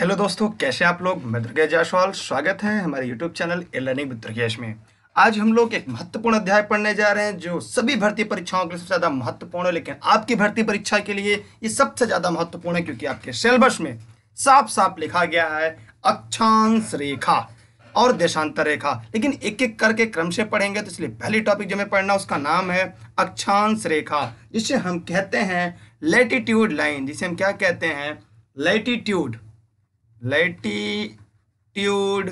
Hello दोस्तों कैसे आप लोग मैं दुर्गेश जायसवाल स्वागत है हमारे YouTube channel E learning with Durgesh में आज हम लोग एक महत्वपूर्ण अध्याय पढ़ने जा रहे हैं जो सभी भर्ती परीक्षाओं के लिए सबसे ज़्यादा महत्वपूर्ण है लेकिन आपकी भर्ती परीक्षा के लिए ये सबसे ज़्यादा महत्वपूर्ण है क्योंकि आपके सिलेबस में साफ साफ लिखा गया है अक्षांश रेखा और देशांतर रेखा लेकिन एक एक करके क्रम से पढ़ेंगे तो इसलिए पहली टॉपिक जो हमें पढ़ना उसका नाम है अक्षांश रेखा जिसे हम कहते हैं लेटीट्यूड लाइन जिसे हम क्या कहते हैं लेटीट्यूड लेटीट्यूड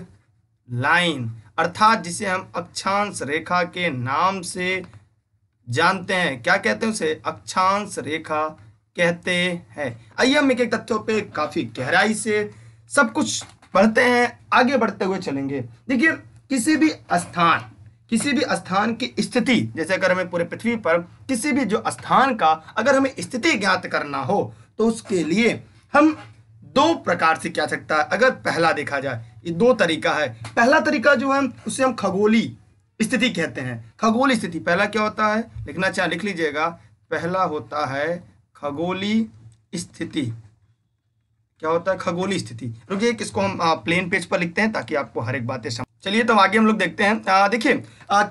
लाइन अर्थात जिसे हम अक्षांश रेखा के नाम से जानते हैं क्या कहते हैं उसे अक्षांश रेखा कहते हैं आइए हम एक एक तथ्यों पे काफी गहराई से सब कुछ पढ़ते हैं आगे बढ़ते हुए चलेंगे देखिए किसी भी स्थान किसी भी स्थान की स्थिति जैसे अगर हमें पूरे पृथ्वी पर किसी भी जो स्थान का अगर हमें स्थिति ज्ञात करना हो तो उसके लिए हम दो प्रकार से क्या सकता है अगर पहला देखा जाए ये दो तरीका है पहला तरीका जो है उसे हम खगोली स्थिति कहते हैं खगोली स्थिति पहला क्या होता है लिखना चाहे लिख लीजिएगा पहला होता है खगोली स्थिति क्या होता है खगोली स्थिति रुकिए किसको हम प्लेन पेज पर लिखते हैं ताकि आपको हर एक बातें समझ चलिए तो आगे हम लोग देखते हैं देखिए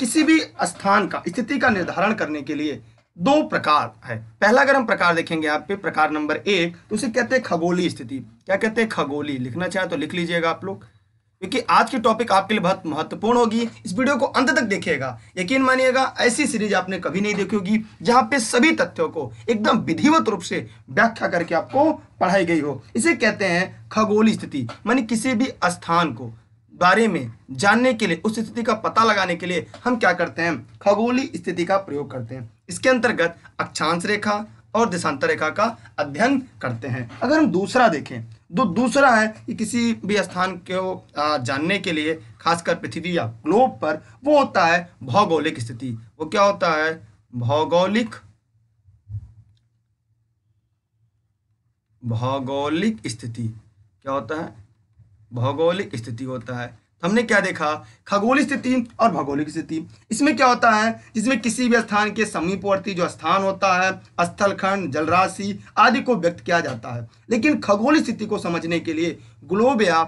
किसी भी स्थान का स्थिति का निर्धारण करने के लिए दो प्रकार है पहला अगर हम प्रकार देखेंगे आप पे प्रकार नंबर एक तो उसे कहते हैं खगोली स्थिति क्या कहते हैं खगोली लिखना चाहे तो लिख लीजिएगा आप लोग क्योंकि आज की टॉपिक आपके लिए बहुत महत्वपूर्ण होगी इस वीडियो को अंत तक देखिएगा यकीन मानिएगा ऐसी सीरीज आपने कभी नहीं देखी होगी जहां पे सभी तथ्यों को एकदम विधिवत रूप से व्याख्या करके आपको पढ़ाई गई हो इसे कहते हैं खगोली स्थिति मानी किसी भी स्थान को बारे में जानने के लिए उस स्थिति का पता लगाने के लिए हम क्या करते हैं खगोली स्थिति का प्रयोग करते हैं इसके अंतर्गत अक्षांश रेखा और देशांतर रेखा का अध्ययन करते हैं अगर हम दूसरा देखें तो दूसरा है कि किसी भी स्थान को जानने के लिए खासकर पृथ्वी या ग्लोब पर वो होता है भौगोलिक स्थिति वो क्या होता है भौगोलिक भौगोलिक स्थिति क्या होता है भौगोलिक स्थिति होता है तो हमने क्या देखा खगोलिक स्थिति और भौगोलिक स्थिति इसमें क्या होता है जिसमें किसी भी स्थान के समीपवर्ती जो स्थान होता है स्थलखंड जलराशि आदि को व्यक्त किया जाता है लेकिन खगोलिक स्थिति को समझने के लिए ग्लोब या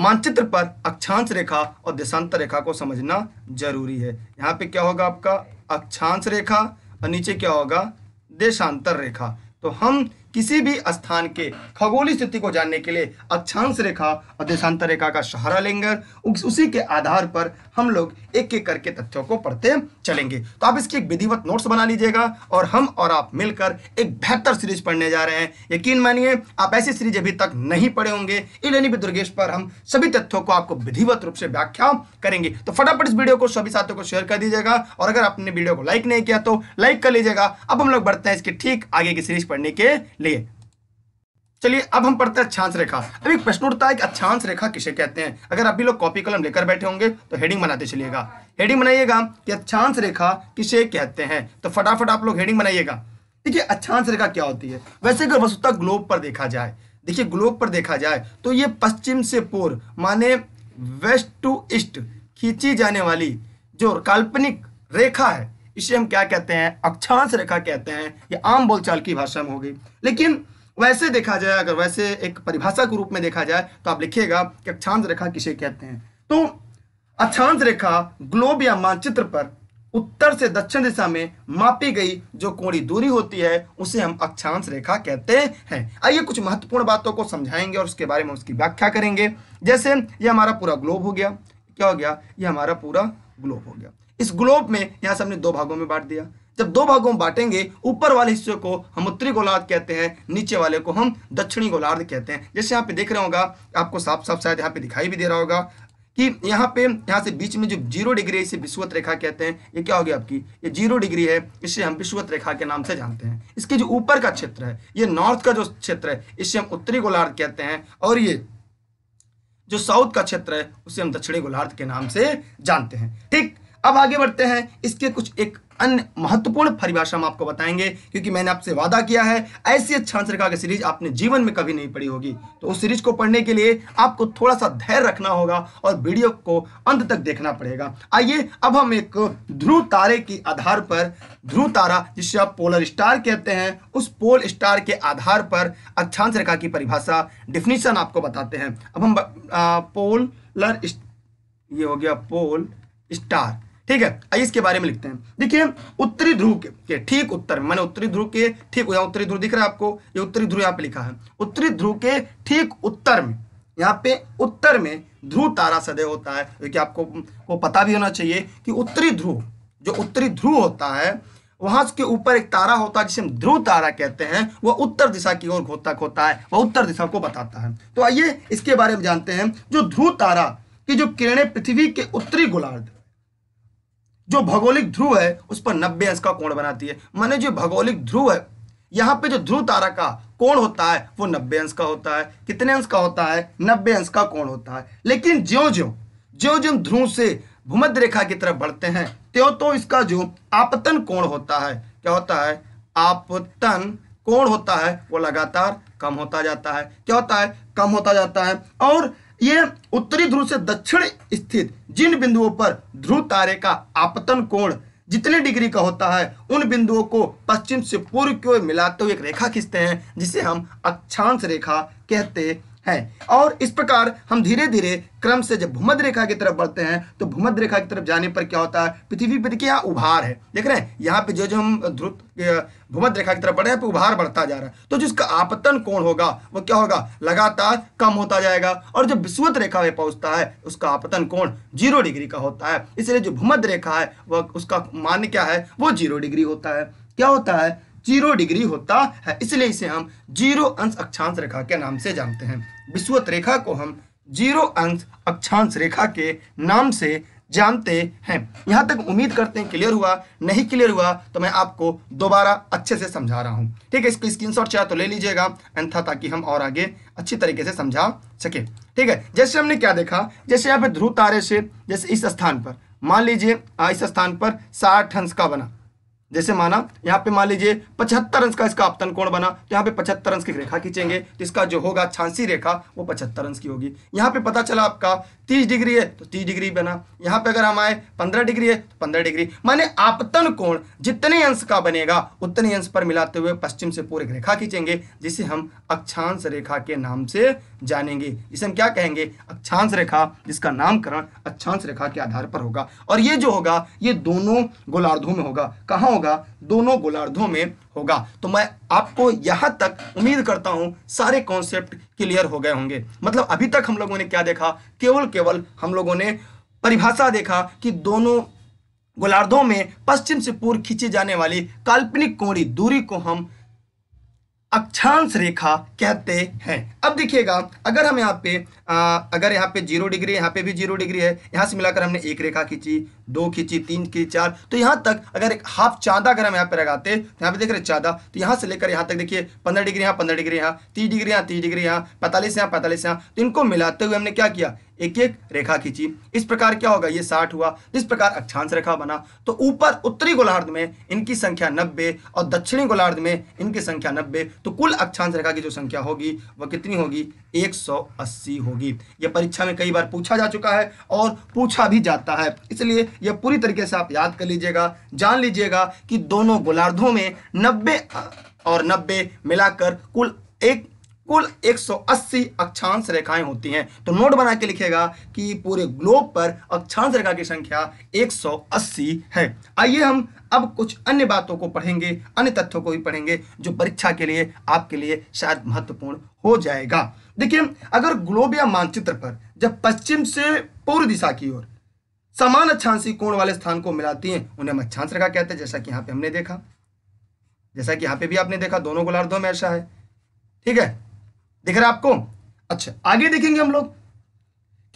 मानचित्र पर अक्षांश रेखा और देशांतर रेखा को समझना जरूरी है यहाँ पे क्या होगा आपका अक्षांश रेखा और नीचे क्या होगा देशांतर रेखा तो हम किसी भी स्थान के खगोली स्थिति को जानने के लिए अक्षांश रेखा और देशांतर रेखा का सहारा लेंगे उसी के आधार पर हम लोग एक एक करके तथ्यों को पढ़ते चलेंगे तो आप इसकी एक विधिवत नोट्स बना लीजिएगा और हम और आप मिलकर एक बेहतर सीरीज पढ़ने जा रहे हैं यकीन मानिए आप ऐसी सीरीज अभी तक नहीं पढ़े होंगे इलेनी भी दुर्गेश पर हम सभी तथ्यों को आपको विधिवत रूप से व्याख्या करेंगे तो फटाफट इस वीडियो को सभी साथियों को शेयर कर दीजिएगा और अगर आपने वीडियो को लाइक नहीं किया तो लाइक कर लीजिएगा अब हम लोग बढ़ते हैं इसके ठीक आगे की सीरीज पढ़ने के लिए चलिए अब हम पढ़ते हैं अच्छांश रेखा अभी प्रश्न उठता है कि अच्छांश रेखा किसे कहते हैं अगर अभी लोग कॉपी कलम लेकर बैठे होंगे तो हेडिंग बनाते चलिएगा हेडिंग बनाइएगा कि अच्छांश रेखा किसे कहते हैं तो फटाफट आप लोग हेडिंग बनाइएगा देखिए अच्छांश रेखा क्या होती है वैसे अगर वस्तुता ग्लोब पर देखा जाए देखिए ग्लोब पर देखा जाए तो ये पश्चिम से पूर्व माने वेस्ट टू ईस्ट खींची जाने वाली जो काल्पनिक रेखा है इसे हम क्या कहते हैं अक्षांश रेखा कहते हैं ये आम बोलचाल की भाषा में होगी लेकिन वैसे देखा जाए अगर वैसे एक परिभाषा के रूप में देखा जाए तो आप लिखिएगा कि अक्षांश रेखा किसे कहते हैं तो अक्षांश रेखा ग्लोब या मानचित्र पर उत्तर से दक्षिण दिशा में मापी गई जो कोणी दूरी होती है उसे हम अक्षांश रेखा कहते हैं आइए कुछ महत्वपूर्ण बातों को समझाएंगे और उसके बारे में उसकी व्याख्या करेंगे जैसे यह हमारा पूरा ग्लोब हो गया क्या हो गया यह हमारा पूरा ग्लोब हो गया इस ग्लोब में यहां से हमने दो भागों में बांट दिया जब दो भागों में बांटेंगे ऊपर वाले हिस्से को हम उत्तरी गोलार्ध कहते हैं नीचे वाले को हम दक्षिणी गोलार्ध कहते हैं जैसे यहाँ पे देख रहे होगा आपको साफ साफ शायद यहाँ पे दिखाई भी दे रहा होगा कि यहाँ पे यहाँ से बीच में जो जीरो डिग्री है इसे विश्वत रेखा कहते हैं ये क्या होगी आपकी ये जीरो डिग्री है इसे हम विश्वत रेखा के नाम से जानते हैं इसके जो ऊपर का क्षेत्र है ये नॉर्थ का जो क्षेत्र है इसे हम उत्तरी गोलार्ध कहते हैं और ये जो साउथ का क्षेत्र है उसे हम दक्षिणी गोलार्ध के नाम से जानते हैं ठीक अब आगे बढ़ते हैं इसके कुछ एक अन्य महत्वपूर्ण परिभाषा हम आपको बताएंगे क्योंकि मैंने आपसे वादा किया है ऐसी अच्छा रेखा की सीरीज आपने जीवन में कभी नहीं पढ़ी होगी तो उस सीरीज को पढ़ने के लिए आपको थोड़ा सा धैर्य रखना होगा और वीडियो को अंत तक देखना पड़ेगा आइए अब हम एक ध्रुव तारे के आधार पर ध्रुव तारा जिसे आप पोलर स्टार कहते हैं उस पोल स्टार के आधार पर अक्षांश रेखा की परिभाषा डिफिनीशन आपको बताते हैं अब हम पोलर ये हो गया पोल स्टार ठीक है आइए इसके बारे में लिखते हैं देखिए उत्तरी ध्रुव के, ठीक उत्तर मैंने उत्तरी ध्रुव के ठीक उत्तरी ध्रुव दिख रहा है आपको ये उत्तरी ध्रुव यहाँ पे लिखा है उत्तरी ध्रुव के ठीक उत्तर में यहाँ पे उत्तर में ध्रुव तारा सदैव होता है क्योंकि आपको को पता भी होना चाहिए कि उत्तरी ध्रुव जो उत्तरी ध्रुव होता है वहां के ऊपर एक तारा होता है जिसे हम ध्रुव तारा कहते हैं वह उत्तर दिशा की ओर घोतक होता है वह उत्तर दिशा को बताता है तो आइए इसके बारे में जानते हैं जो ध्रुव तारा की जो किरणें पृथ्वी के उत्तरी गोलार्ध जो भौगोलिक ध्रुव है उस पर नब्बे अंश का कोण बनाती है माने जो भौगोलिक ध्रुव है यहाँ पे जो ध्रुव तारा का कोण होता है वो नब्बे अंश का होता है कितने अंश का होता है नब्बे अंश का कोण होता है लेकिन ज्यो ज्यो ज्यो ज्यो ध्रुव से भूमध्य रेखा की तरफ बढ़ते हैं त्यो तो इसका जो आपतन कोण होता है क्या होता है आपतन कोण होता है वो लगातार कम होता जाता है क्या होता है कम होता जाता है और ये उत्तरी ध्रुव से दक्षिण स्थित जिन बिंदुओं पर ध्रुव तारे का आपतन कोण जितने डिग्री का होता है उन बिंदुओं को पश्चिम से पूर्व की ओर मिलाते हुए एक रेखा खींचते हैं जिसे हम अक्षांश रेखा कहते है और इस प्रकार हम धीरे धीरे क्रम से जब भूमध्य रेखा की तरफ बढ़ते हैं तो भूमध्य रेखा की तरफ जाने पर क्या होता है पृथ्वी पर क्या उभार है देख रहे हैं यहाँ पे जो जो हम ध्रुत भूमध्य रेखा की तरफ बढ़े हैं उभार बढ़ता जा रहा है तो जिसका आपतन कोण होगा वो क्या होगा लगातार कम होता जाएगा और जब विश्वत रेखा में पहुंचता है उसका आपतन कोण जीरो डिग्री का होता है इसलिए जो भूमध्य रेखा है वह उसका मान क्या है वो जीरो डिग्री होता है क्या होता है जीरो डिग्री होता है इसलिए इसे हम जीरो अंश अक्षांश रेखा के नाम से जानते हैं विश्वत रेखा को हम जीरो अंश अक्षांश रेखा के नाम से जानते हैं यहाँ तक उम्मीद करते हैं क्लियर हुआ नहीं क्लियर हुआ तो मैं आपको दोबारा अच्छे से समझा रहा हूँ ठीक है इसको स्क्रीनशॉट चाहे तो ले लीजिएगा अन्यथा ताकि हम और आगे अच्छी तरीके से समझा सके ठीक है जैसे हमने क्या देखा जैसे यहाँ पे ध्रुव तारे से जैसे इस स्थान पर मान लीजिए इस स्थान पर साठ अंश का बना जैसे माना यहाँ पे मान लीजिए पचहत्तर अंश का इसका अपतन कोण बना तो यहाँ पे पचहत्तर अंश की रेखा खींचेंगे तो इसका जो होगा छांसी रेखा वो पचहत्तर अंश की होगी यहाँ पे पता चला आपका तीस डिग्री है तो तीस डिग्री बना यहाँ पे अगर हम आए पंद्रह डिग्री है तो पंद्रह डिग्री माने आपतन कोण जितने अंश का बनेगा उतने अंश पर मिलाते हुए पश्चिम से पूर्व रेखा खींचेंगे जिसे हम अक्षांश रेखा के नाम से जानेंगे इसे हम क्या कहेंगे अक्षांश रेखा जिसका नामकरण अक्षांश रेखा के आधार पर होगा और ये जो होगा ये दोनों गोलार्धों में होगा कहाँ होगा होगा दोनों गोलार्धों में होगा तो मैं आपको यहां तक उम्मीद करता हूं सारे कॉन्सेप्ट क्लियर हो गए होंगे मतलब अभी तक हम लोगों ने क्या देखा केवल केवल हम लोगों ने परिभाषा देखा कि दोनों गोलार्धों में पश्चिम से पूर्व खींची जाने वाली काल्पनिक कोणी दूरी को हम अक्षांश रेखा कहते हैं अब देखिएगा अगर हम यहाँ पे आ, अगर यहाँ पे जीरो डिग्री यहाँ पे भी जीरो डिग्री है यहाँ से मिलाकर हमने एक रेखा खींची दो खींची तीन की चार तो यहाँ तक अगर एक हाफ चांदा अगर हम यहाँ पे लगाते तो यहाँ पे देख रहे चांदा तो यहाँ से लेकर यहाँ तक देखिए पंद्रह डिग्री यहाँ पंद्रह डिग्री यहाँ तीस डिग्री यहाँ तीस डिग्री यहाँ पैंतालीस यहाँ पैंतालीस यहाँ तो इनको मिलाते हुए हमने क्या किया एक एक रेखा खींची इस प्रकार क्या होगा ये साठ हुआ इस प्रकार अक्षांश रेखा बना तो ऊपर उत्तरी गोलार्ध में इनकी संख्या नब्बे और दक्षिणी गोलार्ध में इनकी संख्या नब्बे तो कुल अक्षांश रेखा की जो संख्या होगी वह कितनी होगी 180 होगी यह परीक्षा में कई बार पूछा जा चुका है और पूछा भी जाता है इसलिए यह पूरी तरीके से आप याद कर लीजिएगा जान लीजिएगा कि दोनों गोलार्धों में नब्बे और नब्बे मिलाकर कुल एक कुल 180 अक्षांश रेखाएं होती हैं तो नोट बना के लिखेगा कि पूरे ग्लोब पर अक्षांश रेखा की संख्या 180 है आइए हम अब कुछ अन्य बातों को पढ़ेंगे अन्य तथ्यों को भी पढ़ेंगे जो परीक्षा के लिए आपके लिए शायद महत्वपूर्ण हो जाएगा देखिए अगर ग्लोब या मानचित्र पर जब पश्चिम से पूर्व दिशा की ओर समान अक्षांशी कोण वाले स्थान को मिलाती हैं उन्हें हम अक्षांश रेखा कहते हैं जैसा कि यहाँ पे हमने देखा जैसा कि यहाँ पे भी आपने देखा दोनों गोलार्धों में ऐसा है ठीक है दिख रहा आपको अच्छा आगे देखेंगे हम लोग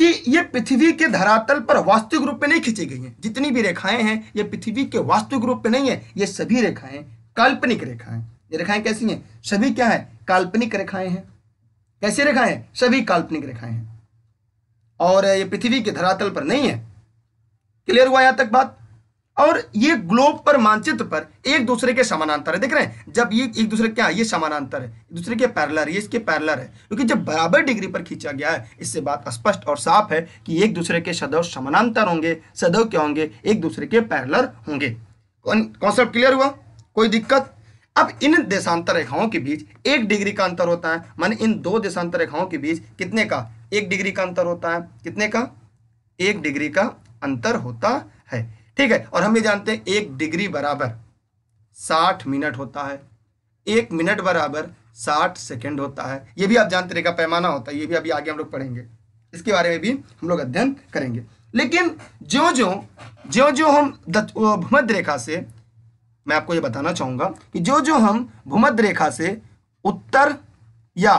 कि ये पृथ्वी के धरातल पर वास्तविक रूप में नहीं खींची गई हैं जितनी भी रेखाएं हैं ये पृथ्वी के वास्तविक रूप में नहीं है ये सभी रेखाएं काल्पनिक रेखाएं ये रेखाएं कैसी हैं सभी क्या है काल्पनिक रेखाएं हैं कैसी रेखाएं हैं सभी काल्पनिक रेखाएं हैं और ये पृथ्वी के धरातल पर नहीं है क्लियर हुआ यहां तक बात और ये ग्लोब पर मानचित्र पर एक दूसरे के समानांतर है देख रहे हैं जब ये एक दूसरे क्या हाँ, ये समानांतर है दूसरे के पैरलर ये इसके पैरलर है क्योंकि जब बराबर डिग्री पर खींचा गया है इससे बात स्पष्ट और साफ है कि एक दूसरे के सदैव समानांतर होंगे सदैव क्या होंगे एक दूसरे के पैरलर होंगे कॉन्सेप्ट क्लियर हुआ कोई दिक्कत अब इन देशांतर रेखाओं के बीच एक डिग्री का अंतर होता है मान इन दो देशांतर रेखाओं के बीच कितने का एक डिग्री का अंतर होता है कितने का एक डिग्री का अंतर होता है ठीक है और हम ये जानते हैं एक डिग्री बराबर साठ मिनट होता है एक मिनट बराबर साठ सेकेंड होता है ये भी आप जानते रहेगा पैमाना होता है ये भी अभी आगे हम लोग पढ़ेंगे इसके बारे में भी हम लोग अध्ययन करेंगे लेकिन जो जो जो जो हम भूमध्य रेखा से मैं आपको ये बताना चाहूंगा कि जो जो हम भूमध्य रेखा से उत्तर या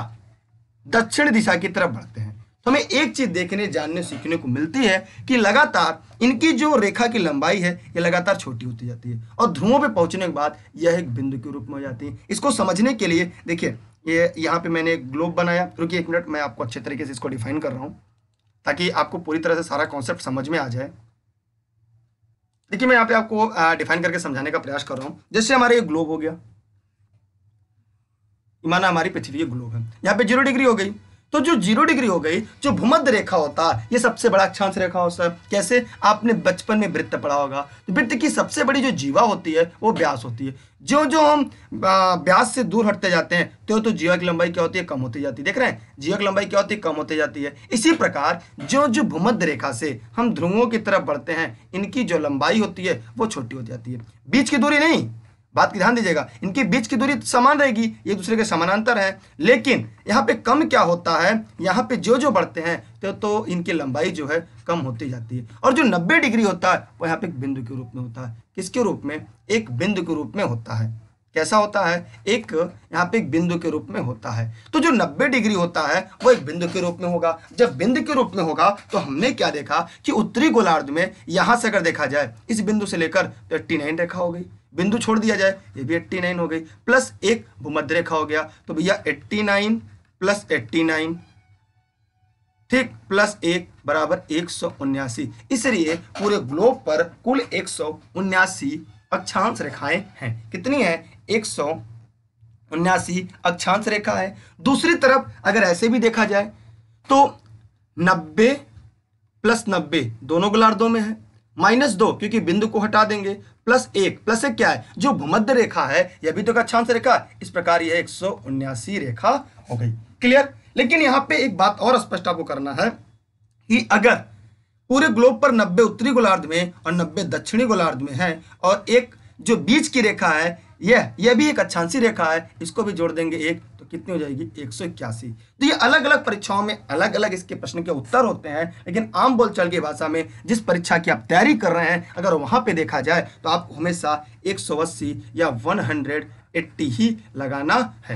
दक्षिण दिशा की तरफ बढ़ते हैं हमें एक चीज़ देखने जानने सीखने को मिलती है कि लगातार इनकी जो रेखा की लंबाई है ये लगातार छोटी होती जाती है और ध्रुवों पे पहुंचने के बाद यह एक बिंदु के रूप में हो जाती है इसको समझने के लिए देखिए ये यहाँ पे मैंने एक ग्लोब बनाया क्योंकि एक मिनट मैं आपको अच्छे तरीके से इसको डिफाइन कर रहा हूँ ताकि आपको पूरी तरह से सारा कॉन्सेप्ट समझ में आ जाए देखिए मैं यहाँ पे आपको डिफाइन करके समझाने का प्रयास कर रहा हूँ जैसे हमारा ये ग्लोब हो गया माना हमारी पृथ्वी ग्लोब है यहाँ पे जीरो डिग्री हो गई तो जो जीरो डिग्री हो गई जो भूमध्य रेखा होता ये सबसे बड़ा अक्षांश रेखा हो सर कैसे आपने बचपन में वृत्त पढ़ा होगा तो वृत्त की सबसे बड़ी जो जीवा होती है वो ब्यास होती है जो जो हम ब्यास से दूर हटते जाते हैं तो तो जीवा की लंबाई क्या होती है कम होती जाती है देख रहे हैं जीवा की लंबाई क्या होती है कम होती जाती है इसी प्रकार जो जो भूमध्य रेखा से हम ध्रुवों की तरफ बढ़ते हैं इनकी जो लंबाई होती है वो छोटी हो जाती है बीच की दूरी नहीं बात की ध्यान दीजिएगा इनके बीच की दूरी समान रहेगी एक दूसरे के समानांतर है लेकिन यहाँ पे कम क्या होता है यहाँ पे जो जो बढ़ते हैं तो, तो इनकी लंबाई जो है कम होती जाती है और जो नब्बे डिग्री होता है वो यहाँ पे एक बिंदु के रूप में होता है किसके रूप में एक बिंदु के रूप में होता है कैसा होता है एक यहाँ पे एक बिंदु के रूप में होता है तो जो 90 डिग्री होता है वो एक बिंदु के रूप में होगा जब बिंदु के रूप में होगा तो हमने क्या देखा कि उत्तरी गोलार्ध में यहां से अगर देखा जाए इस बिंदु से लेकर तो नाइन रेखा हो गई बिंदु छोड़ दिया जाए ये भी एट्टी नाइन हो गई प्लस एक भूमध्य रेखा हो गया तो भैया eighty nine plus eighty nine ठीक प्लस एक बराबर एक सौ उन्यासी इसलिए पूरे ग्लोब पर कुल एक सौ उन्यासी अक्षांश रेखाएं हैं कितनी है एक सौ उन्यासी अक्षांश रेखा है दूसरी तरफ अगर ऐसे भी देखा जाए तो नब्बे प्लस नब्बे दोनों गोलार्धों में है माइनस दो क्योंकि बिंदु को हटा देंगे प्लस एक प्लस एक क्या है जो भूमध्य रेखा है यह भी तो कक्षांश रेखा इस प्रकार यह एक सौ उन्यासी रेखा हो गई क्लियर लेकिन यहां पे एक बात और स्पष्ट आपको करना है कि अगर पूरे ग्लोब पर नब्बे उत्तरी गोलार्ध में और नब्बे दक्षिणी गोलार्ध में है और एक जो बीच की रेखा है यह यह भी एक अच्छांसी रेखा है इसको भी जोड़ देंगे एक कितनी हो जाएगी एक तो ये अलग अलग परीक्षाओं में अलग अलग इसके प्रश्न के उत्तर होते हैं लेकिन आम बोलचाल की भाषा में जिस परीक्षा की आप तैयारी कर रहे हैं अगर वहां पे देखा जाए तो आप हमेशा एक या 180 ही लगाना है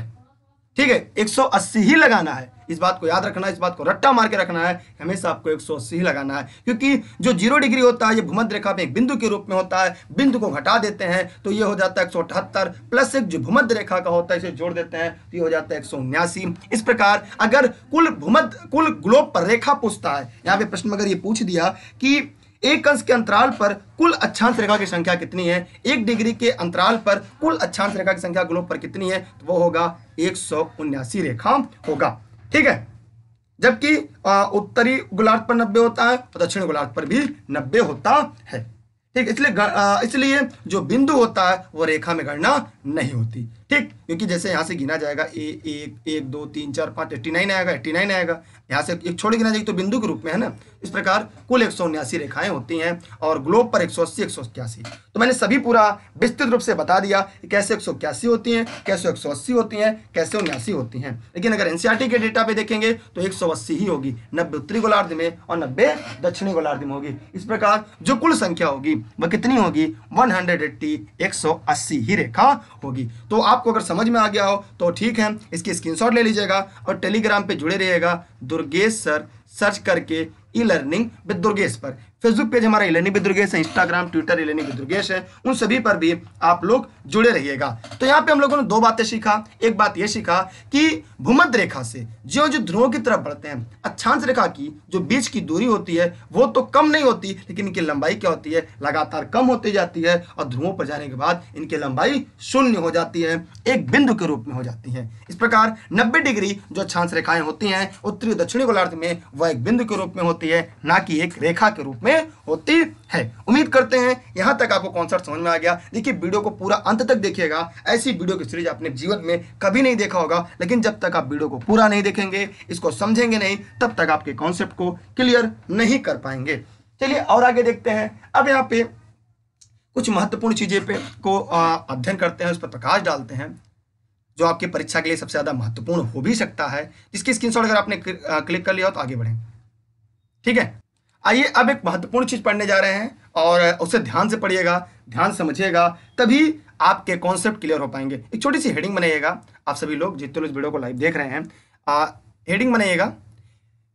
ठीक है 180 ही लगाना है इस बात को याद रखना है इस बात को रट्टा मार के रखना है हमेशा आपको 180 ही लगाना है क्योंकि जो जीरो डिग्री होता है ये भूमध्य रेखा में एक बिंदु के रूप में होता है बिंदु को घटा देते हैं तो ये हो जाता है एक प्लस एक जो भूमध्य रेखा का होता है इसे जोड़ देते हैं तो ये हो जाता है एक इस प्रकार अगर कुल भूमध कुल ग्लोब पर रेखा पूछता है यहाँ पे प्रश्न अगर ये पूछ दिया कि एक अंश के अंतराल पर कुल अच्छांश रेखा की संख्या कितनी है एक डिग्री के अंतराल पर कुल अच्छांश रेखा की संख्या ग्लोब पर कितनी है तो वो होगा एक रेखा होगा ठीक है जबकि उत्तरी गोलार्ध पर नब्बे होता है और दक्षिण गोलार्ध पर भी नब्बे होता है ठीक इसलिए इसलिए जो बिंदु होता है वो रेखा में गणना नहीं होती ठीक क्योंकि जैसे यहाँ से गिना जाएगा ए एक एक दो तीन चार पाँच एट्टी नाइन आएगा एट्टी नाइन आएगा यहाँ से एक छोड़ गिना जाएगी तो बिंदु के रूप में है ना इस प्रकार कुल एक सौ उन्यासी रेखाएं होती हैं और ग्लोब पर एक सौ अस्सी एक सौ इक्यासी तो मैंने सभी पूरा विस्तृत रूप से बता दिया कि कैसे एक सौ इक्यासी होती हैं कैसे एक सौ अस्सी होती हैं कैसे उन्यासी होती हैं लेकिन अगर एन के डेटा पे देखेंगे तो एक सौ अस्सी ही होगी नब्बे उत्तरी गोलार्ध में और नब्बे दक्षिणी गोलार्ध में होगी इस प्रकार जो कुल संख्या होगी वह कितनी होगी वन हंड्रेड एट्टी एक सौ अस्सी ही रेखा होगी तो आप आपको अगर समझ में आ गया हो तो ठीक है इसकी स्क्रीनशॉट ले लीजिएगा और टेलीग्राम पे जुड़े रहिएगा दुर्गेश सर सर्च करके ई लर्निंग विद दुर्गेश पर फेसबुक पेज हमारा इलेनी बिद्रुगेश है इंस्टाग्राम ट्विटर इलेनी बिद्रुगेश है उन सभी पर भी आप लोग जुड़े रहिएगा तो यहाँ पे हम लोगों ने दो बातें सीखा एक बात ये सीखा कि भूमध्य रेखा से जो जो ध्रुवों की तरफ बढ़ते हैं अच्छांश रेखा की जो बीच की दूरी होती है वो तो कम नहीं होती लेकिन इनकी लंबाई क्या होती है लगातार कम होती जाती है और ध्रुवों पर जाने के बाद इनकी लंबाई शून्य हो जाती है एक बिंदु के रूप में हो जाती है इस प्रकार नब्बे डिग्री जो अच्छांश रेखाएं होती हैं उत्तरी दक्षिणी गोलार्ध में वह एक बिंदु के रूप में होती है ना कि एक रेखा के रूप में में होती है उम्मीद करते हैं यहाँ तक आपको कॉन्सर्ट समझ में आ गया देखिए वीडियो को पूरा अंत तक देखिएगा ऐसी वीडियो की सीरीज आपने जीवन में कभी नहीं देखा होगा लेकिन जब तक आप वीडियो को पूरा नहीं देखेंगे इसको समझेंगे नहीं तब तक आपके कॉन्सेप्ट को क्लियर नहीं कर पाएंगे चलिए और आगे देखते हैं अब यहाँ पे कुछ महत्वपूर्ण चीज़ें पे को अध्ययन करते हैं उस पर प्रकाश डालते हैं जो आपके परीक्षा के लिए सबसे ज़्यादा महत्वपूर्ण हो भी सकता है जिसकी स्क्रीनशॉट अगर आपने क्लिक कर लिया हो तो आगे बढ़ें ठीक है आइए अब एक महत्वपूर्ण चीज़ पढ़ने जा रहे हैं और उसे ध्यान से पढ़िएगा ध्यान समझिएगा तभी आपके कॉन्सेप्ट क्लियर हो पाएंगे एक छोटी सी हेडिंग बनाइएगा आप सभी लोग जितने लोग वीडियो को लाइव देख रहे हैं आ, हेडिंग बनाइएगा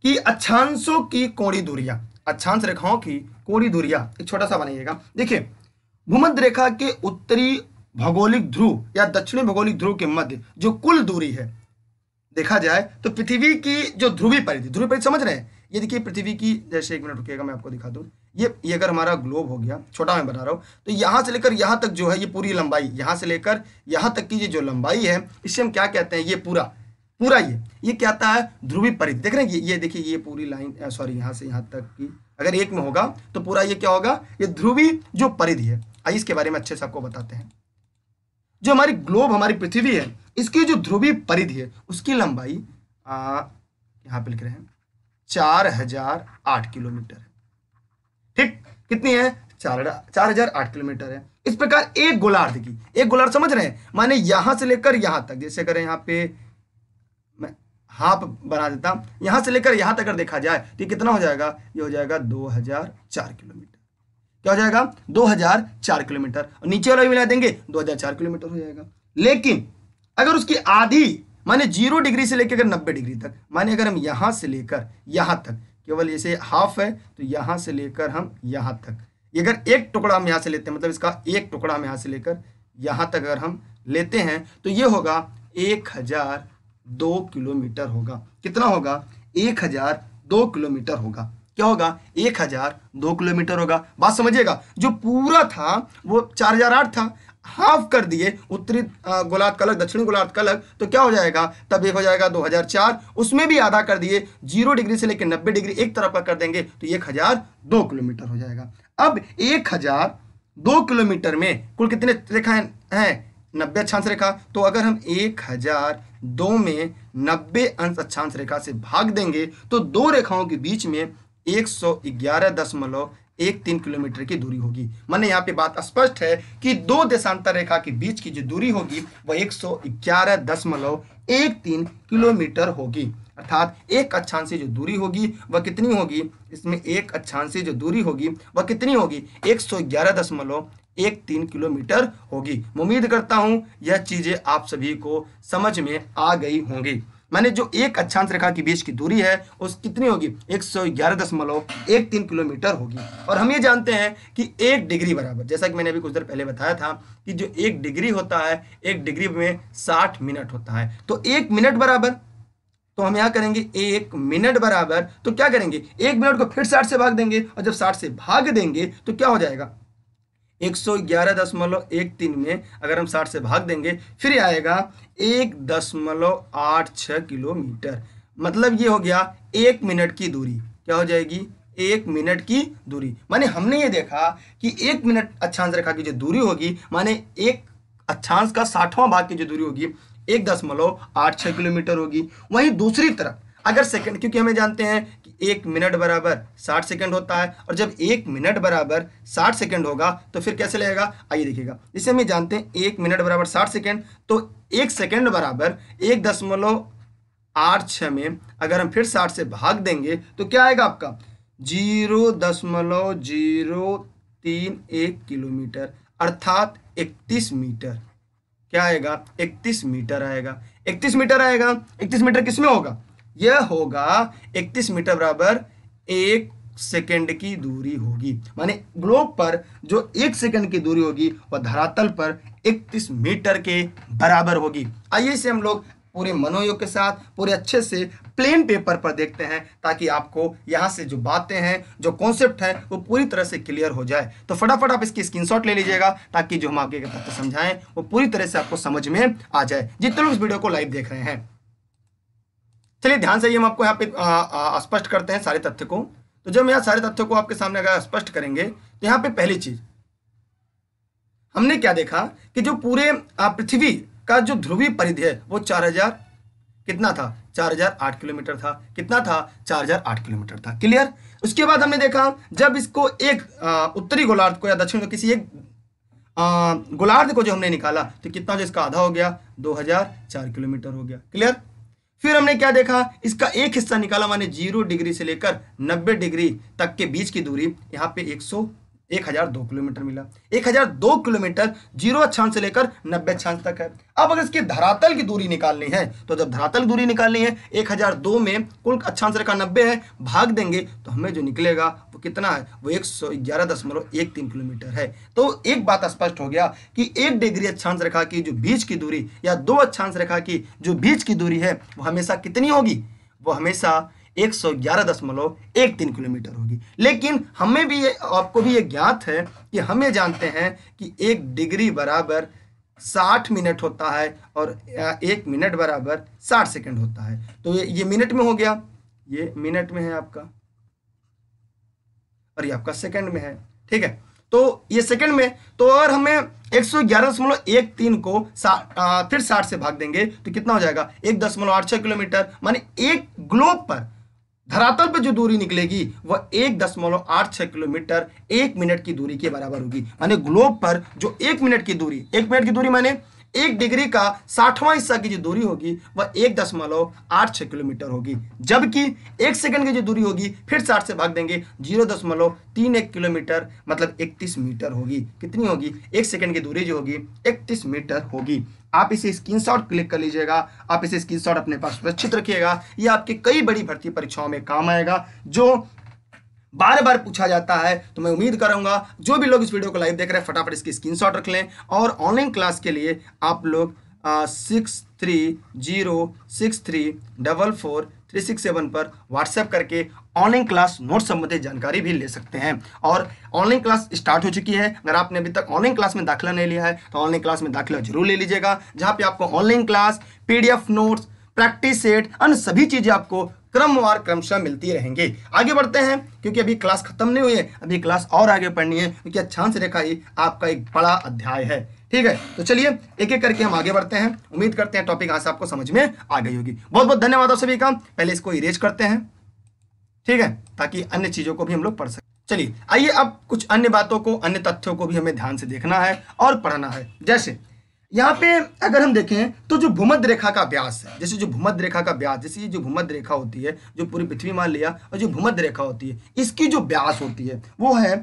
कि अच्छांशों की कोणी दूरिया अच्छांश रेखाओं की कोणी दूरिया एक छोटा सा बनाइएगा देखिए भूमध्य रेखा के उत्तरी भौगोलिक ध्रुव या दक्षिणी भौगोलिक ध्रुव के मध्य जो कुल दूरी है देखा जाए तो पृथ्वी की जो ध्रुवी परिधि ध्रुवी परिधि समझ रहे हैं ये देखिए पृथ्वी की जैसे एक मिनट रुकेगा मैं आपको दिखा दूँ ये ये अगर हमारा ग्लोब हो गया छोटा मैं बना रहा हूँ तो यहाँ से लेकर यहाँ तक जो है ये पूरी लंबाई यहाँ से लेकर यहाँ तक की ये जो लंबाई है इससे हम क्या कहते हैं ये पूरा पूरा ये ये क्या आता है ध्रुवी परिधि देख रहे हैं ये ये देखिए ये पूरी लाइन सॉरी यहाँ से यहाँ तक की अगर एक में होगा तो पूरा ये क्या होगा ये ध्रुवी जो परिधि है आइए इसके बारे में अच्छे से आपको बताते हैं जो हमारी ग्लोब हमारी पृथ्वी है इसकी जो ध्रुवी परिधि है उसकी लंबाई यहाँ पे लिख रहे हैं चार हजार आठ किलोमीटर ठीक कितनी है चार चार हजार आठ किलोमीटर है इस प्रकार एक गोलार्ध की एक गोलार्ध समझ रहे हैं माने यहां से लेकर यहां तक जैसे अगर यहां पे मैं हाफ बना देता यहां से लेकर यहां तक अगर देखा जाए तो कितना हो जाएगा ये हो जाएगा दो हजार चार किलोमीटर क्या हो जाएगा दो हजार चार किलोमीटर और नीचे वाला भी मिला देंगे दो हजार चार किलोमीटर हो जाएगा लेकिन अगर उसकी आधी माने जीरो डिग्री से लेकर अगर नब्बे डिग्री तक माने अगर हम यहाँ से लेकर यहाँ तक केवल इसे हाफ है तो यहाँ से लेकर हम यहाँ तक अगर एक टुकड़ा हम यहाँ से लेते हैं मतलब इसका एक टुकड़ा हम यहाँ से लेकर यहाँ तक अगर हम लेते हैं तो ये होगा एक हजार दो किलोमीटर होगा कितना होगा एक हजार दो किलोमीटर होगा क्या होगा एक हजार दो किलोमीटर होगा बात समझिएगा जो पूरा था वो चार हजार आठ था हाफ कर दिए उत्तरी गोलार्ध का अलग दक्षिणी गोलार्ध का अलग तो क्या हो जाएगा तब एक हो जाएगा 2004 उसमें भी आधा कर दिए जीरो डिग्री से लेकर 90 डिग्री एक तरफ का कर देंगे तो एक हजार दो किलोमीटर हो जाएगा अब एक हजार दो किलोमीटर में कुल कितने रेखाएं हैं, हैं? नब्बे अक्षांश रेखा तो अगर हम एक हजार दो में नब्बे अंश अक्षांश रेखा से भाग देंगे तो दो रेखाओं के बीच में एक सौ ग्यारह दशमलव एक तीन किलोमीटर की दूरी होगी मैंने यहाँ पे बात स्पष्ट है कि दो देशांतर रेखा के बीच की जो दूरी होगी वह एक सौ ग्यारह दशमलव एक तीन किलोमीटर होगी अर्थात एक अक्षांश से जो दूरी होगी वह कितनी होगी इसमें एक अक्षांश से जो दूरी होगी वह कितनी होगी एक सौ ग्यारह दशमलव एक तीन किलोमीटर होगी उम्मीद करता हूँ यह चीज़ें आप सभी को समझ में आ गई होंगी मैंने जो एक अक्षांश रेखा के बीच की दूरी है उस कितनी होगी एक सौ ग्यारह दशमलव एक तीन किलोमीटर होगी और हम ये जानते हैं कि एक डिग्री बराबर जैसा कि मैंने अभी कुछ देर पहले बताया था कि जो एक डिग्री होता है एक डिग्री में साठ मिनट होता है तो एक मिनट बराबर तो हम यहाँ करेंगे एक मिनट बराबर तो क्या करेंगे एक मिनट को फिर साठ से भाग देंगे और जब साठ से भाग देंगे तो क्या हो जाएगा एक सौ ग्यारह दशमलव एक तीन में अगर हम साठ से भाग देंगे फिर आएगा एक दशमलव आठ छः किलोमीटर मतलब ये हो गया एक मिनट की दूरी क्या हो जाएगी एक मिनट की दूरी माने हमने ये देखा कि एक मिनट अच्छांश रेखा की जो दूरी होगी माने एक अच्छांश का साठवां भाग की जो दूरी होगी एक दशमलव आठ छः किलोमीटर होगी वहीं दूसरी तरफ अगर सेकंड क्योंकि हमें जानते हैं एक मिनट बराबर साठ सेकेंड होता है और जब एक मिनट बराबर साठ सेकेंड होगा तो फिर कैसे लगेगा आइए देखिएगा इसे हम जानते हैं एक मिनट बराबर साठ सेकेंड तो एक सेकेंड बराबर एक दशमलव आठ छः में अगर हम फिर साठ से भाग देंगे तो क्या आएगा आपका जीरो दशमलव जीरो तीन एक किलोमीटर अर्थात इकतीस मीटर क्या आएगा इकतीस मीटर आएगा इकतीस मीटर आएगा इकतीस मीटर किसमें होगा यह होगा 31 मीटर बराबर एक सेकंड की दूरी होगी माने ग्लोब पर जो एक सेकंड की दूरी होगी वह धरातल पर 31 मीटर के बराबर होगी आइए इसे हम लोग पूरे मनोयोग के साथ पूरे अच्छे से प्लेन पेपर पर देखते हैं ताकि आपको यहाँ से जो बातें हैं जो कॉन्सेप्ट है वो पूरी तरह से क्लियर हो जाए तो फटाफट आप इसकी स्क्रीनशॉट ले लीजिएगा ताकि जो हम आगे तत्व समझाएं वो पूरी तरह से आपको समझ में आ जाए जितने लोग इस वीडियो को लाइव देख रहे हैं चलिए ध्यान से ये हम आपको यहाँ पे स्पष्ट करते हैं सारे तथ्य को तो जब हम यहाँ सारे तथ्यों को आपके सामने अगर स्पष्ट करेंगे तो यहाँ पे पहली चीज हमने क्या देखा कि जो पूरे पृथ्वी का जो ध्रुवीय परिधि है वो चार हजार कितना था 4008 किलोमीटर था कितना था 4008 किलोमीटर था क्लियर उसके बाद हमने देखा जब इसको एक उत्तरी गोलार्ध को या दक्षिण को किसी एक गोलार्ध को जो हमने निकाला तो कितना जो इसका आधा हो गया दो किलोमीटर हो गया क्लियर फिर हमने क्या देखा इसका एक हिस्सा निकाला माने जीरो डिग्री से लेकर नब्बे डिग्री तक के बीच की दूरी यहाँ पे एक एक हजार दो किलोमीटर मिला एक हजार दो किलोमीटर जीरो अक्षांश से लेकर नब्बे अक्षांश तक है अब अगर इसकी धरातल की दूरी निकालनी है तो जब धरातल दूरी निकालनी है एक हजार दो में कुल अक्षांश रेखा नब्बे है भाग देंगे तो हमें जो निकलेगा वो कितना है वो एक सौ ग्यारह दशमलव एक तीन किलोमीटर है तो एक बात स्पष्ट हो गया कि एक डिग्री अक्षांश रेखा की जो बीच की दूरी या दो अक्षांश रेखा की जो बीच की दूरी है वो हमेशा कितनी होगी वो हमेशा एक सौ ग्यारह दशमलव एक तीन किलोमीटर होगी लेकिन हमें भी ये आपको भी ये ज्ञात है कि हमें जानते हैं कि एक डिग्री बराबर साठ मिनट होता है और एक मिनट बराबर साठ सेकंड होता है तो ये ये मिनट में हो गया ये मिनट में है आपका और ये आपका सेकंड में है ठीक है तो ये सेकंड में तो अगर हमें एक सौ ग्यारह दशमलव एक तीन को आ, फिर साठ से भाग देंगे तो कितना हो जाएगा एक दशमलव आठ छः किलोमीटर माने एक ग्लोब पर धरातल पर जो दूरी निकलेगी वह एक दशमलव आठ छः किलोमीटर एक मिनट की दूरी के बराबर होगी मैंने ग्लोब पर जो एक मिनट की दूरी एक मिनट की दूरी माने एक डिग्री का साठवां हिस्सा की जो दूरी होगी वह एक दशमलव आठ छः किलोमीटर होगी जबकि एक सेकंड की जो दूरी होगी फिर साठ से भाग देंगे जीरो दशमलव तीन एक किलोमीटर मतलब इकतीस मीटर होगी कितनी होगी एक सेकंड की दूरी जो होगी इकतीस मीटर होगी आप इसे स्क्रीनशॉट क्लिक कर लीजिएगा आप इसे स्क्रीनशॉट अपने पास सुरक्षित रखिएगा यह आपके कई बड़ी भर्ती परीक्षाओं में काम आएगा जो बार बार पूछा जाता है तो मैं उम्मीद करूंगा जो भी लोग इस वीडियो को लाइव देख रहे हैं फटाफट इसकी स्क्रीनशॉट रख लें और ऑनलाइन क्लास के लिए आप लोग six three zero six three double four three six seven पर व्हाट्सएप करके ऑनलाइन क्लास नोट संबंधित जानकारी भी ले सकते हैं और ऑनलाइन क्लास स्टार्ट हो चुकी है अगर आपने अभी तक ऑनलाइन क्लास में दाखिला नहीं लिया है तो ऑनलाइन क्लास में दाखिला जरूर ले लीजिएगा जहाँ पे आपको online class PDF notes practice set अन्य सभी चीज़ें आपको क्रमवार क्रमशः मिलती रहेंगे आगे बढ़ते हैं क्योंकि अभी क्लास खत्म नहीं हुई है अभी क्लास और आगे पढ़नी है क्योंकि अच्छा से रेखा ही आपका एक बड़ा अध्याय है ठीक है तो चलिए एक एक करके हम आगे बढ़ते हैं उम्मीद करते हैं टॉपिक आपको समझ में आ गई होगी बहुत बहुत धन्यवाद आप सभी का पहले इसको इरेज करते हैं ठीक है ताकि अन्य चीज़ों को भी हम लोग पढ़ सकें चलिए आइए अब कुछ अन्य बातों को अन्य तथ्यों को भी हमें ध्यान से देखना है और पढ़ना है जैसे यहाँ पे अगर हम देखें तो जो भूमध्य रेखा का व्यास है जैसे जो भूमध्य रेखा का व्यास जैसे ये जो भूमध्य रेखा होती है जो पूरी पृथ्वी मान लिया और जो भूमध्य रेखा होती है इसकी जो व्यास होती है वो है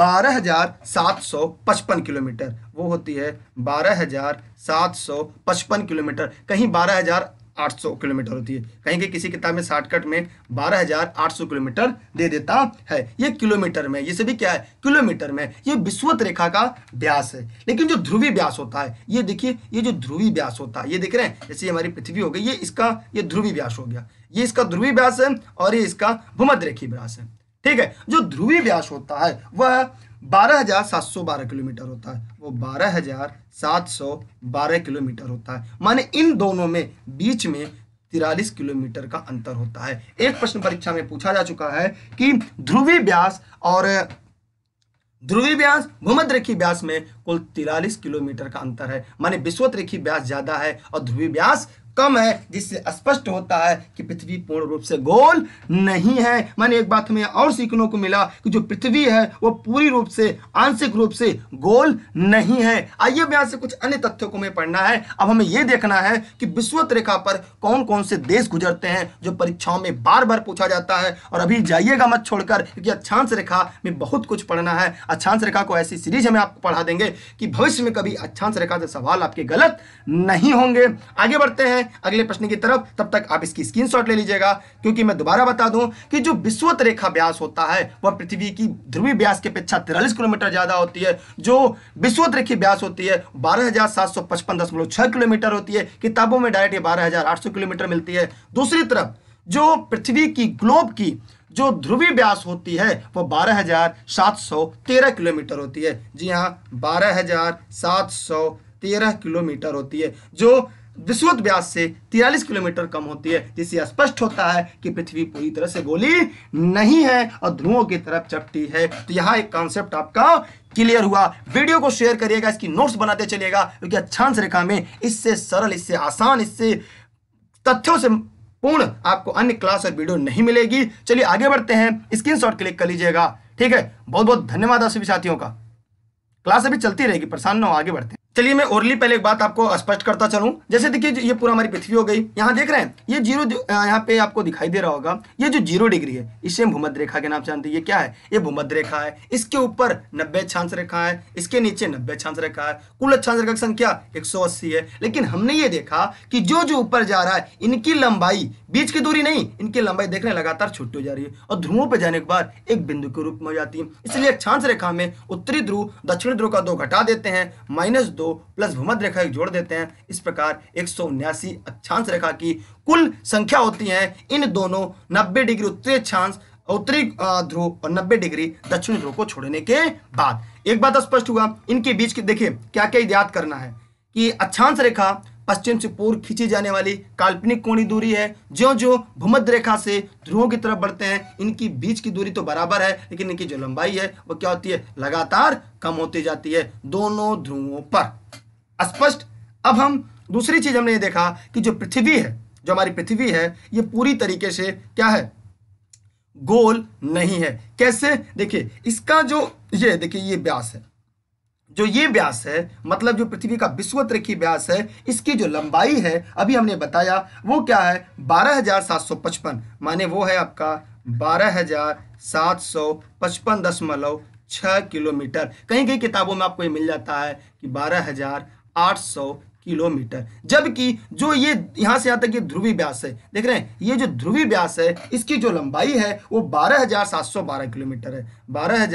12,755 किलोमीटर वो होती है 12,755 किलोमीटर कहीं 12,000 800 किलोमीटर होती है कहीं के किसी किताब में शॉर्टकट में 12,800 किलोमीटर दे देता है ये किलोमीटर में ये सभी क्या है किलोमीटर में ये विश्वत रेखा का व्यास है लेकिन जो ध्रुवी व्यास होता है ये देखिए ये जो ध्रुवी व्यास होता है ये देख रहे हैं जैसे हमारी पृथ्वी हो गई ये इसका ये ध्रुवी व्यास हो गया ये इसका ध्रुवी व्यास है और ये इसका भूमध्य रेखी व्यास है ठीक है जो ध्रुवी व्यास होता है वह बारह हज़ार सात सौ बारह किलोमीटर होता है वो बारह हज़ार सात सौ बारह किलोमीटर होता है माने इन दोनों में बीच में तिरालीस किलोमीटर का अंतर होता है एक प्रश्न परीक्षा में पूछा जा चुका है कि ध्रुवी व्यास और ध्रुवी व्यास भूमध रेखी व्यास में कुल तिरालीस किलोमीटर का अंतर है माने विश्वत रेखी व्यास ज्यादा है और ध्रुवी व्यास कम है जिससे स्पष्ट होता है कि पृथ्वी पूर्ण रूप से गोल नहीं है मैंने एक बात हमें और सीखने को मिला कि जो पृथ्वी है वो पूरी रूप से आंशिक रूप से गोल नहीं है आइए अब यहाँ से कुछ अन्य तथ्यों को हमें पढ़ना है अब हमें यह देखना है कि विश्वत रेखा पर कौन कौन से देश गुजरते हैं जो परीक्षाओं में बार बार पूछा जाता है और अभी जाइएगा मत छोड़कर क्योंकि अक्षांश रेखा में बहुत कुछ पढ़ना है अक्षांश रेखा को ऐसी सीरीज हमें आपको पढ़ा देंगे कि भविष्य में कभी अक्षांश रेखा से सवाल आपके गलत नहीं होंगे आगे बढ़ते हैं अगले प्रश्न की तरफ तब तक आप इसकी स्क्रीन ले लीजिएगा क्योंकि मैं दोबारा बता दूं कि जो विश्वत रेखा ब्यास होता है वह पृथ्वी की ध्रुवी ब्यास की अपेक्षा तिरालीस किलोमीटर ज्यादा होती है जो विश्वत रेखी ब्यास होती है बारह किलोमीटर होती है किताबों में डायरेक्ट बारह किलोमीटर मिलती है दूसरी तरफ जो पृथ्वी की ग्लोब की जो ध्रुवी ब्यास होती है वो 12,713 किलोमीटर होती है जी हाँ 12,713 किलोमीटर होती है जो विश्वत व्यास से 43 किलोमीटर कम होती है जिससे स्पष्ट होता है कि पृथ्वी पूरी तरह से गोली नहीं है और ध्रुवों की तरफ चपटी है तो यहाँ एक कॉन्सेप्ट आपका क्लियर हुआ वीडियो को शेयर करिएगा इसकी नोट्स बनाते चलिएगा क्योंकि अच्छांश रेखा में इससे सरल इससे आसान इससे तथ्यों से पूर्ण आपको अन्य क्लास और वीडियो नहीं मिलेगी चलिए आगे बढ़ते हैं स्क्रीन क्लिक कर लीजिएगा ठीक है बहुत बहुत धन्यवाद आप सभी साथियों का क्लास अभी चलती रहेगी परेशान ना हो आगे बढ़ते हैं चलिए मैं ओरली पहले एक बात आपको स्पष्ट करता चलूं जैसे देखिए ये पूरा हमारी पृथ्वी हो गई यहाँ देख रहे हैं ये जीरो यहाँ पे आपको दिखाई दे रहा होगा ये जो जीरो डिग्री है इसे हम भूमध्य रेखा के नाम से जानते हैं ये क्या है ये भूमध्य रेखा है इसके ऊपर नब्बे अक्षांश रेखा है इसके नीचे नब्बे अक्षांश रेखा है कुल अक्षांश रेखा की संख्या एक है लेकिन हमने ये देखा कि जो जो ऊपर जा रहा है इनकी लंबाई बीच की दूरी नहीं इनकी लंबाई देखने लगातार छोटी हो जा रही है और ध्रुवों पर जाने के बाद एक बिंदु के रूप में हो जाती है इसलिए अक्षांश रेखा में उत्तरी ध्रुव दक्षिणी ध्रुव का दो घटा देते हैं माइनस दो प्लस भूमध्य रेखा एक जोड़ देते हैं इस प्रकार एक अक्षांश रेखा की कुल संख्या होती है इन दोनों 90 डिग्री उत्तरी अक्षांश उत्तरी ध्रुव और 90 डिग्री दक्षिणी ध्रुव को छोड़ने के बाद एक बात तो स्पष्ट हुआ इनके बीच के देखिए क्या क्या याद करना है कि अक्षांश रेखा पश्चिम से पूर्व खींची जाने वाली काल्पनिक कोणी दूरी है जो जो भूमध्य रेखा से ध्रुवों की तरफ बढ़ते हैं इनकी बीच की दूरी तो बराबर है लेकिन इनकी जो लंबाई है वो क्या होती है लगातार कम होती जाती है दोनों ध्रुवों पर स्पष्ट अब हम दूसरी चीज हमने ये देखा कि जो पृथ्वी है जो हमारी पृथ्वी है ये पूरी तरीके से क्या है गोल नहीं है कैसे देखिए इसका जो ये देखिए ये व्यास है जो ये व्यास है मतलब जो पृथ्वी का विश्वत रेखी व्यास है इसकी जो लंबाई है अभी हमने बताया वो क्या है 12,755 माने वो है आपका 12,755 दशमलव किलोमीटर कहीं कहीं किताबों में आपको ये मिल जाता है कि 12,800 किलोमीटर जबकि जो ये यहाँ से यहाँ तक ये ध्रुवी व्यास है देख रहे हैं ये जो ध्रुवी व्यास है इसकी जो लंबाई है वो बारह किलोमीटर है बारह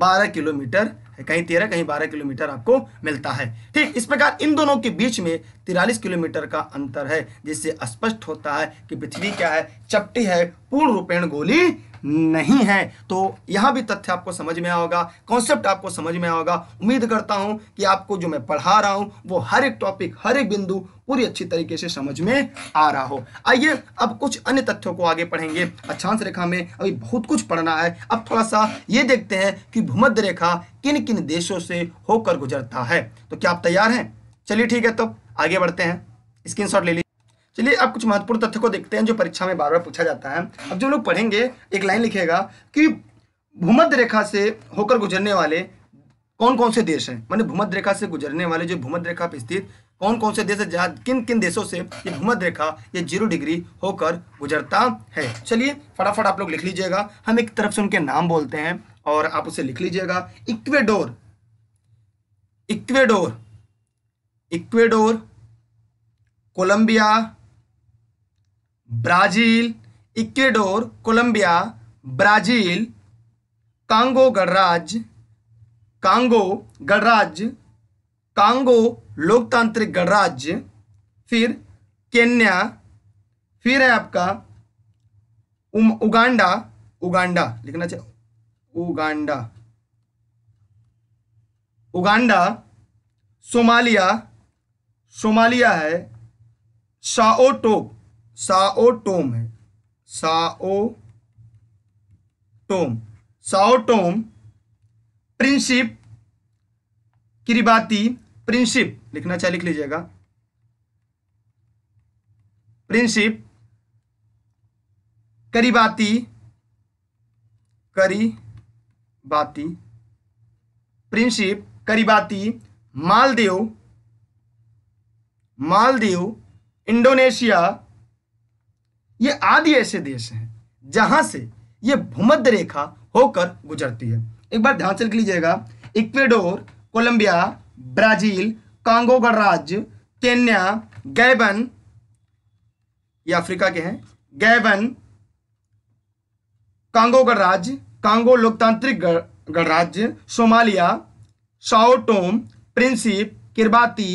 बारह किलोमीटर है कहीं तेरह कहीं बारह किलोमीटर आपको मिलता है ठीक इस प्रकार इन दोनों के बीच में तिरालीस किलोमीटर का अंतर है जिससे स्पष्ट होता है कि पृथ्वी क्या है चपटी है पूर्ण रूपेण गोली नहीं है तो यहां भी तथ्य आपको समझ में आओगा कॉन्सेप्ट आपको समझ में आओगा उम्मीद करता हूं कि आपको जो मैं पढ़ा रहा हूं वो हर एक टॉपिक हर एक बिंदु पूरी अच्छी तरीके से समझ में आ रहा हो आइए अब कुछ अन्य तथ्यों को आगे पढ़ेंगे अक्षांश रेखा में अभी बहुत कुछ पढ़ना है अब थोड़ा सा ये देखते हैं कि भूमध्य रेखा किन किन देशों से होकर गुजरता है तो क्या आप तैयार हैं चलिए ठीक है तो आगे बढ़ते हैं स्क्रीनशॉट ले लीजिए चलिए अब कुछ महत्वपूर्ण तथ्य को देखते हैं जो परीक्षा में बार बार पूछा जाता है अब जो लोग पढ़ेंगे एक लाइन लिखेगा कि भूमध्य रेखा से होकर गुजरने वाले कौन कौन से देश हैं मैंने भूमध्य रेखा से गुजरने वाले जो भूमध्य रेखा पर स्थित कौन कौन से देश जहाँ किन किन देशों से ये भूमध्य रेखा ये जीरो डिग्री होकर गुजरता है चलिए फटाफट आप लोग लिख लीजिएगा हम एक तरफ से उनके नाम बोलते हैं और आप उसे लिख लीजिएगा Ecuador Ecuador Ecuador Colombia Brazil Ecuador Colombia Brazil Congo गणराज्य कांगो गणराज्य कांगो लोकतांत्रिक गणराज्य फिर केन्या फिर है आपका उगांडा उगांडा लिखना चाहिए उगांडा उगांडा सोमालिया सोमालिया है शाओटो साओ टोम है Sao Tome Sao Tome Principe Kiribati Principe लिखना चाहिए लिख लीजिएगा Principe Kiribati Kiribati Principe Kiribati Maldives Maldives Indonesia ये आदि ऐसे देश हैं जहां से ये भूमध्य रेखा होकर गुजरती है एक बार ध्यान से लिख लीजिएगा इक्वेडोर कोलंबिया ब्राजील कांगो गणराज्य केन्या गैबन ये अफ्रीका के हैं गैबन कांगो गणराज्य कांगो लोकतांत्रिक गणराज्य Somalia Sao Tome Principe Kiribati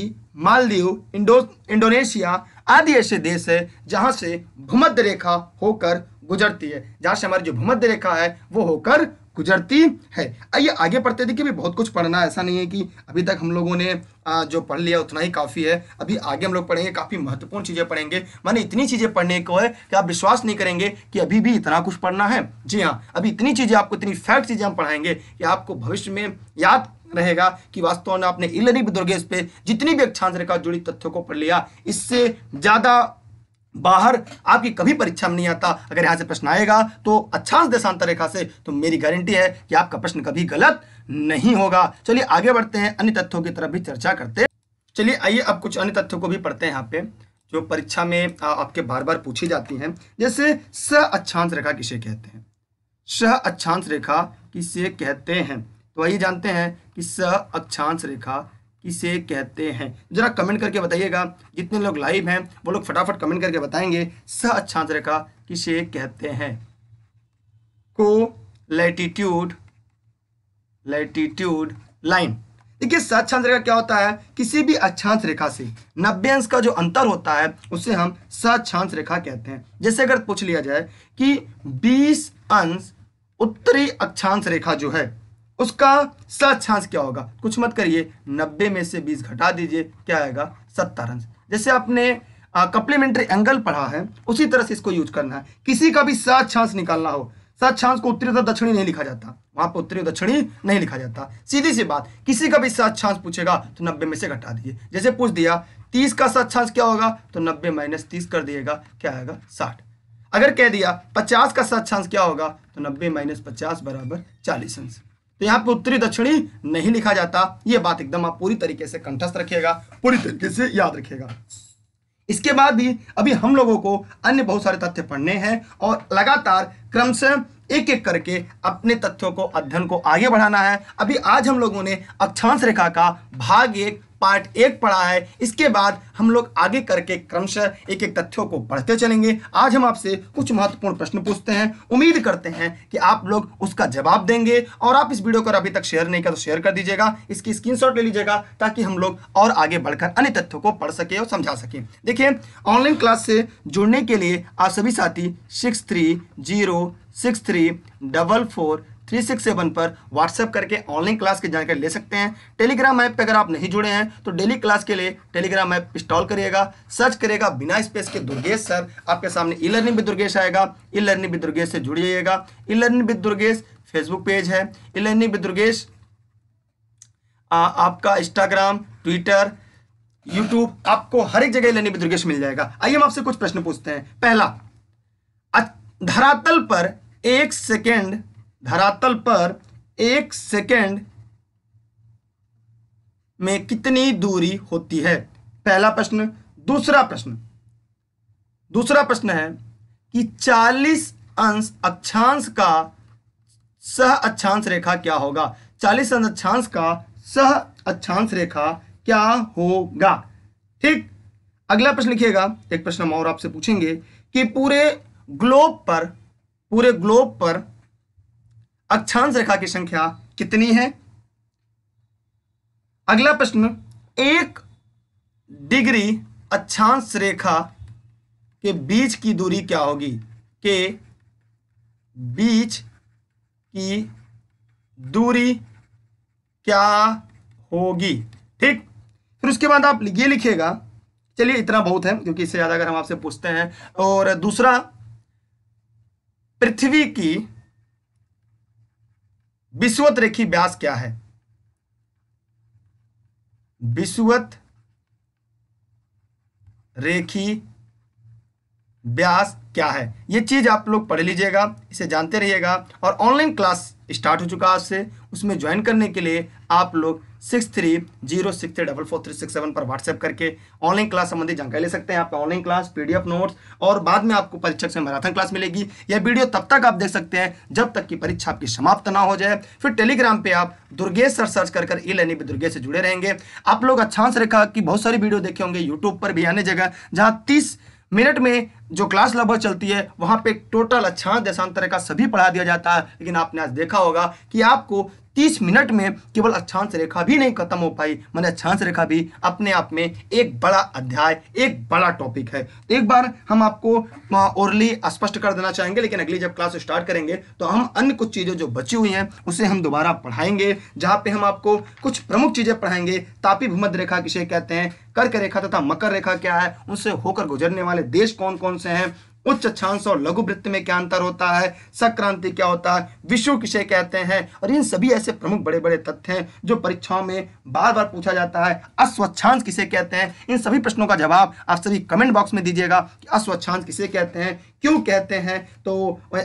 Maldives इंडो इंडोनेशिया आदि ऐसे देश है जहाँ से भूमध्य रेखा होकर गुजरती है जहाँ से हमारी जो भूमध्य रेखा है वो होकर गुजरती है आइए आगे पढ़ते देखिए भी बहुत कुछ पढ़ना ऐसा नहीं है कि अभी तक हम लोगों ने जो पढ़ लिया उतना ही काफ़ी है अभी आगे हम लोग पढ़ेंगे काफ़ी महत्वपूर्ण चीज़ें पढ़ेंगे मैंने इतनी चीज़ें पढ़ने को है कि आप विश्वास नहीं करेंगे कि अभी भी इतना कुछ पढ़ना है जी हाँ अभी इतनी चीज़ें आपको इतनी फैक्ट चीज़ें हम पढ़ाएंगे कि आपको भविष्य में याद रहेगा कि वास्तव में आपने इलरिप दुर्गेश पे जितनी भी अक्षांश रेखा जुड़ी तथ्यों को पढ़ लिया इससे ज़्यादा बाहर आपकी कभी परीक्षा में नहीं आता अगर यहाँ से प्रश्न आएगा तो अच्छा देशांतर रेखा से तो मेरी गारंटी है कि आपका प्रश्न कभी गलत नहीं होगा चलिए आगे बढ़ते हैं अन्य तथ्यों की तरफ भी चर्चा करते चलिए आइए अब कुछ अन्य तथ्यों को भी पढ़ते हैं यहाँ पे जो परीक्षा में आपके बार बार पूछी जाती हैं जैसे स अच्छांश रेखा किसे कहते हैं स अच्छांश रेखा किसे कहते हैं तो आइए जानते हैं कि स अक्षांश रेखा किसे कहते हैं जरा कमेंट करके बताइएगा जितने लोग लाइव हैं वो लोग फटाफट कमेंट करके बताएंगे स अक्षांश रेखा किसे कहते हैं को लेटीट्यूड लैटीट्यूड लाइन देखिए अक्षांश रेखा क्या होता है किसी भी अक्षांश रेखा से नब्बे अंश का जो अंतर होता है उसे हम सक्षांश रेखा कहते हैं जैसे अगर पूछ लिया जाए कि 20 अंश उत्तरी अक्षांश रेखा जो है उसका सच आंस क्या होगा कुछ मत करिए नब्बे में से बीस घटा दीजिए क्या आएगा सत्तर अंश जैसे आपने कप्लीमेंट्री एंगल पढ़ा है उसी तरह से इसको यूज करना है किसी का भी सच आंस निकालना हो छांस को उत्तरी तथा दक्षिणी नहीं लिखा जाता वहां पर उत्तरी दक्षिणी नहीं लिखा जाता सीधी सी बात किसी का भी छांस पूछेगा तो नब्बे में से घटा दीजिए जैसे पूछ दिया तीस का छांस क्या होगा तो नब्बे माइनस तीस कर दिएगा क्या आएगा साठ अगर कह दिया पचास का छांस क्या होगा तो नब्बे माइनस पचास बराबर चालीस अंश तो यहाँ पे उत्तरी दक्षिणी नहीं लिखा जाता ये बात एकदम आप पूरी तरीके से कंठस्थ रखिएगा पूरी तरीके से याद रखिएगा इसके बाद भी अभी हम लोगों को अन्य बहुत सारे तथ्य पढ़ने हैं और लगातार से एक एक करके अपने तथ्यों को अध्ययन को आगे बढ़ाना है अभी आज हम लोगों ने अक्षांश रेखा का भाग एक पार्ट एक पढ़ा है इसके बाद हम लोग आगे करके क्रमशः एक एक तथ्यों को पढ़ते चलेंगे आज हम आपसे कुछ महत्वपूर्ण प्रश्न पूछते हैं उम्मीद करते हैं कि आप लोग उसका जवाब देंगे और आप इस वीडियो को अभी तक शेयर नहीं कर तो शेयर कर दीजिएगा इसकी स्क्रीन ले लीजिएगा ताकि हम लोग और आगे बढ़कर अन्य तथ्यों को पढ़ सके और समझा सके देखिए ऑनलाइन क्लास से जुड़ने के लिए आप सभी साथी six three zero six three double four three six seven पर व्हाट्सएप करके ऑनलाइन क्लास की जानकारी ले सकते हैं टेलीग्राम ऐप पर अगर आप नहीं जुड़े हैं तो डेली क्लास के लिए टेलीग्राम ऐप इंस्टॉल करिएगा सर्च करिएगा बिना स्पेस के दुर्गेश सर आपके सामने ई लर्निंग विद दुर्गेश आएगा ई लर्निंग विद दुर्गेश से जुड़िएगा E learning with Durgesh Facebook page है ई लर्निंग विद दुर्गेश आपका इंस्टाग्राम ट्विटर यूट्यूब आपको हर एक जगह लर्निंग विद दुर्गेश मिल जाएगा आइए हम आपसे कुछ प्रश्न पूछते हैं पहला धरातल पर एक सेकेंड धरातल पर एक सेकेंड में कितनी दूरी होती है पहला प्रश्न दूसरा प्रश्न दूसरा प्रश्न है कि 40 अंश अक्षांश का सह अक्षांश रेखा क्या होगा 40 अंश अक्षांश का सह अक्षांश रेखा क्या होगा ठीक अगला प्रश्न लिखिएगा एक प्रश्न हम और आपसे पूछेंगे कि पूरे ग्लोब पर पूरे ग्लोब पर अक्षांश रेखा की संख्या कितनी है अगला प्रश्न एक डिग्री अक्षांश रेखा के बीच की दूरी क्या होगी के बीच की दूरी क्या होगी ठीक फिर उसके बाद आप ये लिखिएगा चलिए इतना बहुत है क्योंकि इससे ज़्यादा अगर हम आपसे पूछते हैं और दूसरा पृथ्वी की विश्वत रेखी व्यास क्या है विश्वत रेखी व्यास क्या है ये चीज़ आप लोग पढ़ लीजिएगा इसे जानते रहिएगा और ऑनलाइन क्लास स्टार्ट हो चुका है आज से उसमें ज्वाइन करने के लिए आप लोग six three zero six three double four three six seven पर व्हाट्सएप करके ऑनलाइन क्लास संबंधी जानकारी ले सकते हैं आपका ऑनलाइन क्लास पीडीएफ नोट्स और बाद में आपको परीक्षा से मैराथन क्लास मिलेगी यह वीडियो तब तक आप देख सकते हैं जब तक कि परीक्षा आपकी समाप्त ना हो जाए फिर टेलीग्राम पे आप दुर्गेश सर सर्च कर ई लर्निंग पर दुर्गेश से जुड़े रहेंगे आप लोग अच्छा से रखा कि बहुत सारी वीडियो देखे होंगे यूट्यूब पर भी आने जगह जहाँ तीस मिनट में जो क्लास लगभग चलती है वहाँ पे टोटल अच्छा देशांतर का सभी पढ़ा दिया जाता है लेकिन आपने आज देखा होगा कि आपको 30 मिनट में केवल अक्षांश रेखा भी नहीं खत्म हो पाई मैंने अक्षांश रेखा भी अपने आप में एक बड़ा अध्याय एक बड़ा टॉपिक है तो एक बार हम आपको ओरली स्पष्ट कर देना चाहेंगे लेकिन अगली जब क्लास स्टार्ट करेंगे तो हम अन्य कुछ चीज़ें जो बची हुई हैं उसे हम दोबारा पढ़ाएंगे जहाँ पे हम आपको कुछ प्रमुख चीज़ें पढ़ाएंगे तापी भूमध रेखा किसे कहते हैं कर्क रेखा तथा मकर रेखा क्या है उनसे होकर गुजरने वाले देश कौन कौन से हैं उच्च अक्षांश और लघु वृत्त में क्या अंतर होता है संक्रांति क्या होता है विश्व किसे कहते हैं और इन सभी ऐसे प्रमुख बड़े बड़े तथ्य हैं जो परीक्षाओं में बार बार पूछा जाता है अस्वच्छांश किसे कहते हैं इन सभी प्रश्नों का जवाब आप सभी कमेंट बॉक्स में दीजिएगा कि अस्वच्छांश किसे कहते हैं क्यों कहते हैं तो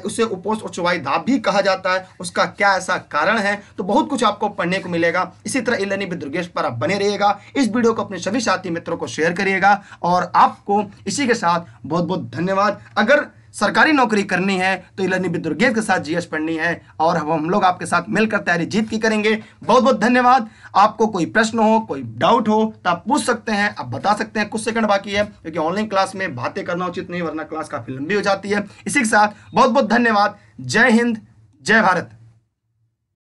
उसे उपोष और चुवाई धाप भी कहा जाता है उसका क्या ऐसा कारण है तो बहुत कुछ आपको पढ़ने को मिलेगा इसी तरह इलनी दुर्गेश पर आप बने रहिएगा इस वीडियो को अपने सभी साथी मित्रों को शेयर करिएगा और आपको इसी के साथ बहुत बहुत धन्यवाद अगर सरकारी नौकरी करनी है तो इलानी दुर्गेश के साथ जीएस पढ़नी है और हम हम लोग आपके साथ मिलकर तैयारी जीत की करेंगे बहुत बहुत धन्यवाद आपको कोई प्रश्न हो कोई डाउट हो तो आप पूछ सकते हैं आप बता सकते हैं कुछ सेकंड बाकी है क्योंकि ऑनलाइन क्लास में बातें करना उचित नहीं वरना क्लास काफ़ी लंबी हो जाती है इसी के साथ बहुत बहुत धन्यवाद जय हिंद जय भारत